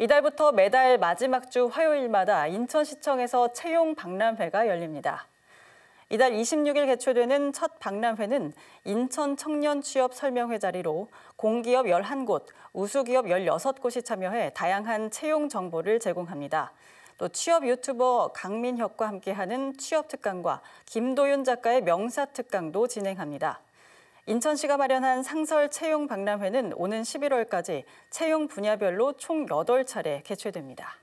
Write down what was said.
이달부터 매달 마지막 주 화요일마다 인천시청에서 채용 박람회가 열립니다. 이달 26일 개최되는 첫 박람회는 인천 청년 취업 설명회 자리로 공기업 11곳, 우수기업 16곳이 참여해 다양한 채용 정보를 제공합니다. 또 취업 유튜버 강민혁과 함께하는 취업 특강과 김도윤 작가의 명사 특강도 진행합니다. 인천시가 마련한 상설 채용 박람회는 오는 11월까지 채용 분야별로 총 8차례 개최됩니다.